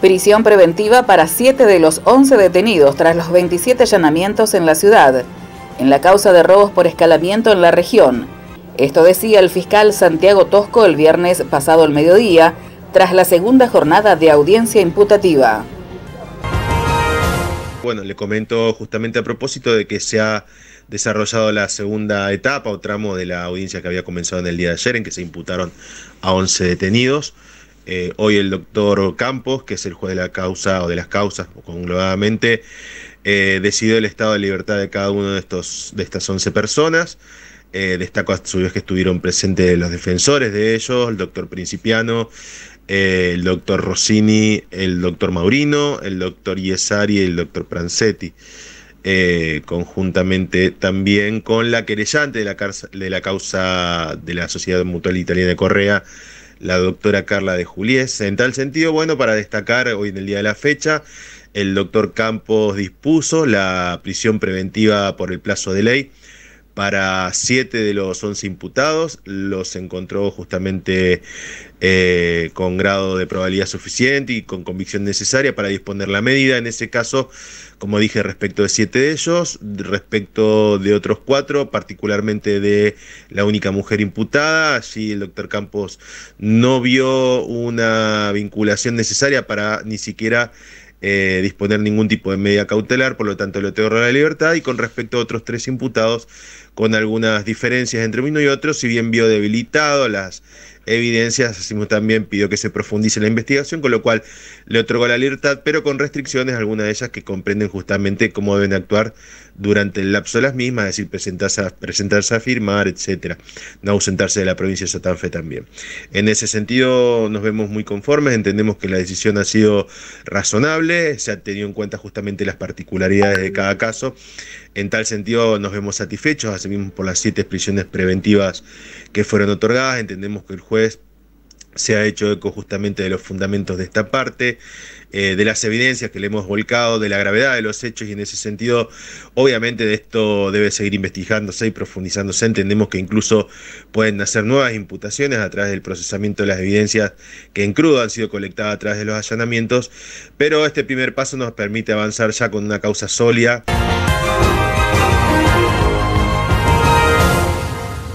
Prisión preventiva para 7 de los 11 detenidos tras los 27 allanamientos en la ciudad, en la causa de robos por escalamiento en la región. Esto decía el fiscal Santiago Tosco el viernes pasado el mediodía, tras la segunda jornada de audiencia imputativa. Bueno, le comento justamente a propósito de que se ha desarrollado la segunda etapa o tramo de la audiencia que había comenzado en el día de ayer, en que se imputaron a 11 detenidos. Eh, hoy el doctor Campos, que es el juez de la causa o de las causas conglomeradamente, eh, decidió el estado de libertad de cada uno de, estos, de estas 11 personas. Eh, destaco a su vez que estuvieron presentes los defensores de ellos, el doctor Principiano, el doctor Rossini, el doctor Maurino, el doctor Iesari y el doctor Pranzetti conjuntamente también con la querellante de de la, causa de la Sociedad Mutual Italiana de Correa, la doctora Carla de Juliés. En tal sentido, bueno, para destacar hoy en el día de la fecha, el doctor Campos dispuso la prisión preventiva por el plazo de ley para siete de los once imputados, los encontró justamente eh, con grado de probabilidad suficiente y con convicción necesaria para disponer la medida. En ese caso, como dije, respecto de siete de ellos, respecto de otros cuatro, particularmente de la única mujer imputada, allí el doctor Campos no vio una vinculación necesaria para ni siquiera eh, disponer ningún tipo de medida cautelar, por lo tanto le otorga la libertad y con respecto a otros tres imputados, con algunas diferencias entre uno y otro, si bien vio debilitado las evidencias, Asimismo también pidió que se profundice la investigación, con lo cual le otorgó la libertad, pero con restricciones, algunas de ellas que comprenden justamente cómo deben actuar durante el lapso de las mismas, es decir, presentarse a, presentarse a firmar, etcétera, no ausentarse de la provincia de Santa también. En ese sentido nos vemos muy conformes, entendemos que la decisión ha sido razonable, se ha tenido en cuenta justamente las particularidades de cada caso. En tal sentido nos vemos satisfechos, asimismo por las siete prisiones preventivas que fueron otorgadas, entendemos que el juez se ha hecho eco justamente de los fundamentos de esta parte, eh, de las evidencias que le hemos volcado, de la gravedad de los hechos y en ese sentido, obviamente de esto debe seguir investigándose y profundizándose. Entendemos que incluso pueden hacer nuevas imputaciones a través del procesamiento de las evidencias que en crudo han sido colectadas a través de los allanamientos, pero este primer paso nos permite avanzar ya con una causa sólida.